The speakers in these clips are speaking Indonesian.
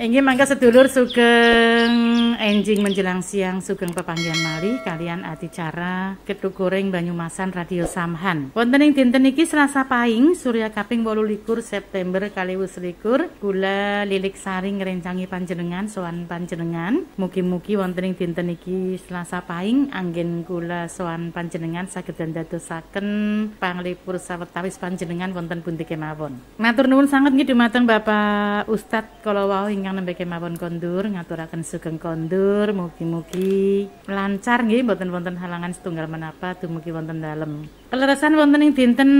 Inggih mangga sedulur sugeng enjing menjelang siang sugeng pepanggian malih kalian cara ketuk goreng Banyumasan Radio Samhan. Wonten ing dinten iki Selasa Pahing Surya kaping 28 September kali selikur gula lilik saring ngrencangi panjenengan sowan panjenengan. Mugi-mugi wonten ing dinten iki Selasa Pahing anggen kula sowan panjenengan saged dadosaken panglipur sawetawis panjenengan wonten bunti kemawon. Matur nuwun sanget nggih Bapak Ustadz kalau wau ingkang nembe kemawon kondur ngaturaken sugeng kondur sedulur mugi-mugi lancar nggih wonten-wonten halangan setunggal menapa dumugi wonten dalem. Kelerasan wonten ing dinten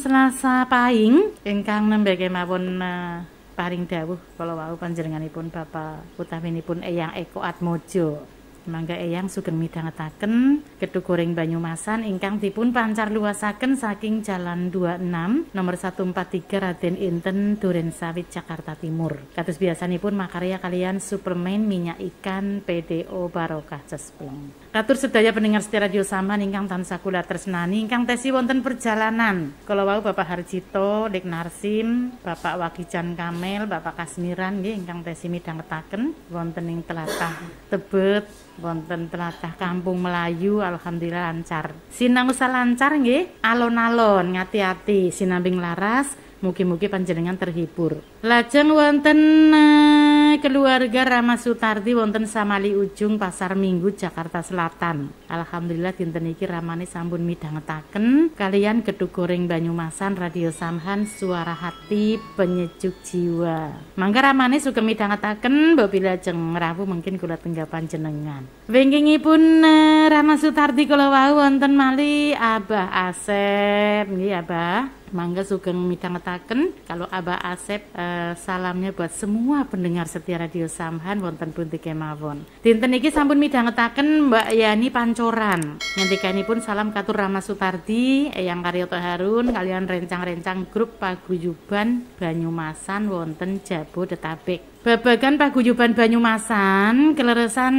Selasa Pahing ingkang nembe kemawon eh, paring dawuh kala wau panjenenganipun Bapak utawinipun Eyang Eko Atmojo. Mangga eyang sugeng midhangetaken gedhe goreng Banyumasan ingkang dipun pancar luasaken saking Jalan 26 nomor 143 Raden Inten Duren Sawit Jakarta Timur. Kados pun makarya kalian suplemen minyak ikan PDO Barokah Cespleng. Katur sedaya pendengar setia radio sama ingkang tansah kula tresnani ingkang tesi wonten perjalanan. Kalau wau Bapak Harjito, Dek Narsim, Bapak Wakijan Kamel, Bapak Kasmiran nggih ingkang tesi midhangetaken wonten ing telatah Tebet wonten telatah Kampung Melayu alhamdulillah lancar. Sinang usah lancar nggih, alon-alon ngati-ati sinambing laras, mugi-mugi panjenengan terhibur. Lajeng wonten eh, keluarga Rama Sutardi wonten Samali Ujung Pasar Minggu Jakarta Selatan. Alhamdulillah dinten iki ramane sampun midhangetaken kalian gedung goreng Banyumasan Radio Samhan Suara Hati Penyejuk Jiwa. Mangga ramane sugeng midhangetaken mbok bilajeng rawuh mungkin kula tenggapan jenengan. Wingkingipun eh, Rama Sutardi kula wau wonten mali Abah Asep nggih Abah. Mangga sugeng mitangetaken kalau Abah Asep eh, salamnya buat semua pendengar setia Radio Samhan wonten pun kemawon. Dinten iki sampun midhangetaken Mbak Yani Panc Nanti ngendikani pun salam katur Rama Sutardi, yang Karyoto Harun kalian rencang-rencang grup Paguyuban Banyumasan wonten Jabodetabek babagan Paguyuban Banyumasan keleresan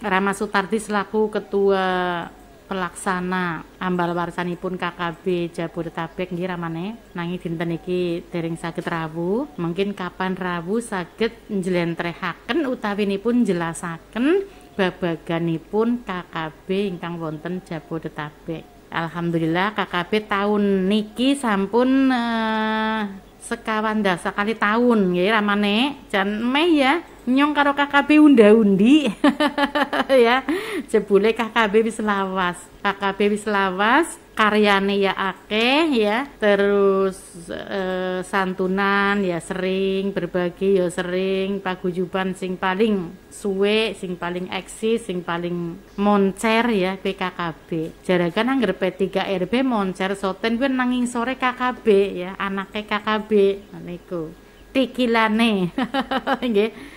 Rama Sutardi selaku ketua pelaksana ambal warsani pun KKB Jabodetabek nggih ramane nangi dinten iki dereng saged rawu mungkin kapan rawu saged njlentrehaken utawi nipun jelasaken babaganipun KKB ingkang wonten Jabodetabek. Alhamdulillah KKB tahun niki sampun uh, sekawan dasa kali tahun ya ramane jan meh ya nyong karo KKB unda-undi ya jebule KKB wis lawas KKB wis lawas karyane ya akeh ya terus e, santunan ya sering berbagi ya sering paguyuban sing paling suwe sing paling eksis sing paling moncer ya PKKB jarakan angger P3RB moncer soten gue nanging sore KKB ya anaknya KKB nah, niku tikilane nggih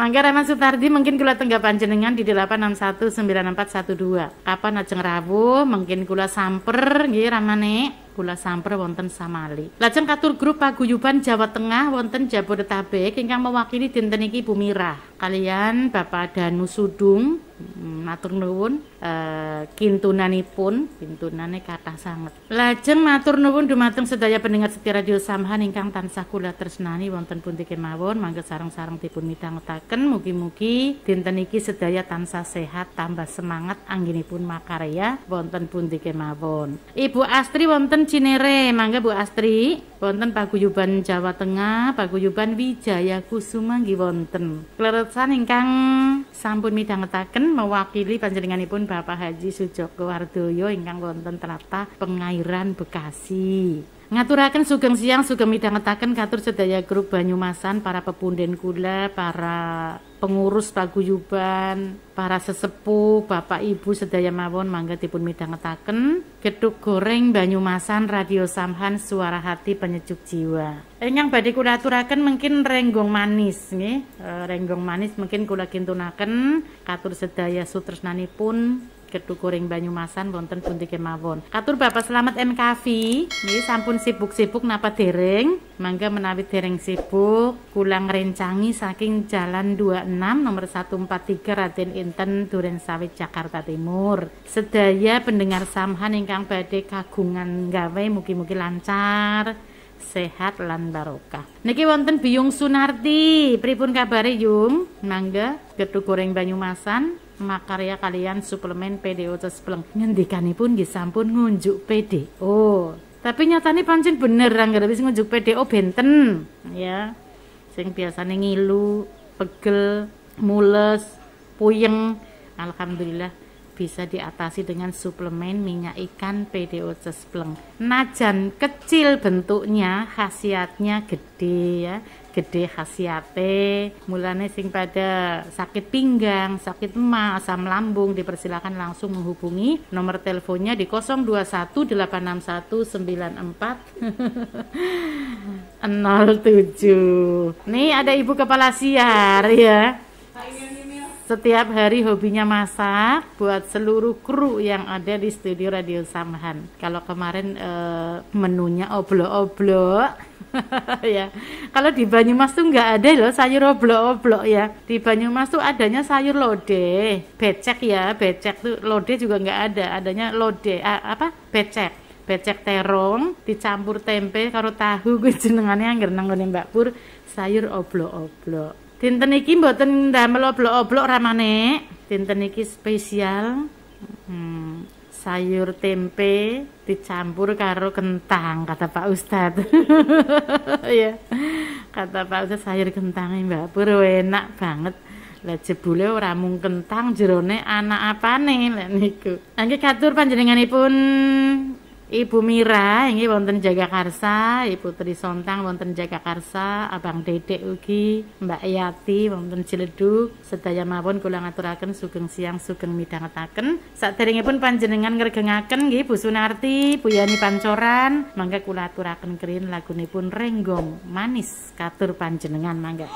Mangga Rahmat Sutardi mungkin kula tenggak panjenengan di 8619412. Kapan ajeng rawuh mungkin kula samper nggih ramane kula samper wonten Samali. Lajeng katur grup paguyuban Jawa Tengah wonten Jabodetabek ingkang mewakili dinten iki kalian Bapak Danu Sudung Mm, matur nuwun e, kintunanipun kintunane kathah sanget lajeng matur nuwun dumateng sedaya pendengar setia radio Samhan ingkang tansah kula tresnani wonten pundi kemawon mangga sarang sareng dipun midhangetaken mugi-mugi dinten iki sedaya tansah sehat tambah semangat anggenipun makarya wonten pundi kemawon Ibu Astri wonten Cinere mangga Bu Astri wonten paguyuban Jawa Tengah paguyuban Wijaya Kusuma nggih wonten kleretsan ingkang sampun midhangetaken mewakili panjenenganipun Bapak Haji Sujoko Wardoyo ingkang wonten Pengairan Bekasi. Ngaturakan sugeng siang sugeng midhangetaken katur sedaya grup Banyumasan para pepunden kula, para pengurus paguyuban, para sesepuh, Bapak Ibu sedaya mawon mangga dipun midhangetaken Geduk Goreng Banyumasan Radio Samhan Suara Hati Penyejuk Jiwa. yang badhe kula aturaken mungkin renggong manis nih E, eh, renggong manis mungkin kula kintunaken katur sedaya pun Kedukuring Banyumasan wonten Bunti kemawon. Katur Bapak Selamat MKV, ini sampun sibuk-sibuk napa dereng? Mangga menawi dereng sibuk, Kulang rencangi saking Jalan 26 nomor 143 Raden Inten Duren Sawit Jakarta Timur. Sedaya pendengar samhan ingkang badhe kagungan gawe mugi-mugi lancar. sehat lan barokah. Niki wonten Biung Sunarti, pripun kabare Yung? Mangga Getuk Goreng Banyumasan makarya kalian suplemen PDO terus ngendikanipun nggih sampun ngunjuk PDO. Tapi nyatanya pancen bener nggak wis ngunjuk PDO benten ya. Sing biasanya ngilu, pegel, mules, puyeng. Alhamdulillah bisa diatasi dengan suplemen minyak ikan PDO cespleng. Najan kecil bentuknya, khasiatnya gede ya, gede khasiatnya Mulanya sing pada sakit pinggang, sakit emas, asam lambung dipersilakan langsung menghubungi nomor teleponnya di 021 861 94 07. Nih ada ibu kepala siar ya. Setiap hari hobinya masak buat seluruh kru yang ada di studio Radio Samhan. Kalau kemarin e, menunya oblok-oblok ya. Kalau di Banyumas tuh nggak ada loh sayur oblok-oblok ya. Di Banyumas tuh adanya sayur lodeh, becek ya, becek tuh lodeh juga nggak ada, adanya lodeh A, apa? becek becek terong dicampur tempe karo tahu gue jenengannya yang nanggone Mbak Pur sayur oblo oblo. Dinten iki mboten ndamel oblok-oblok ramane. Dinten iki spesial. Hmm, sayur tempe dicampur karo kentang kata Pak Ustad. ya. Kata Pak Ustad sayur kentang Mbak Pur oh, enak banget. Lah jebule ora mung kentang jerone anak apane lek niku. Angge katur panjenenganipun Ibu Mira ini wonten Jagakarsa, Ibu Tri Sontang wonten Jagakarsa, Abang Dedek ugi, Mbak Yati wonten Ciledug, sedaya mawon kula ngaturaken sugeng siang sugeng midhangetaken. pun panjenengan ngregengaken nggih Bu Sunarti, Bu Yani Pancoran, mangga kula aturaken ini lagunipun Renggong Manis katur panjenengan mangga.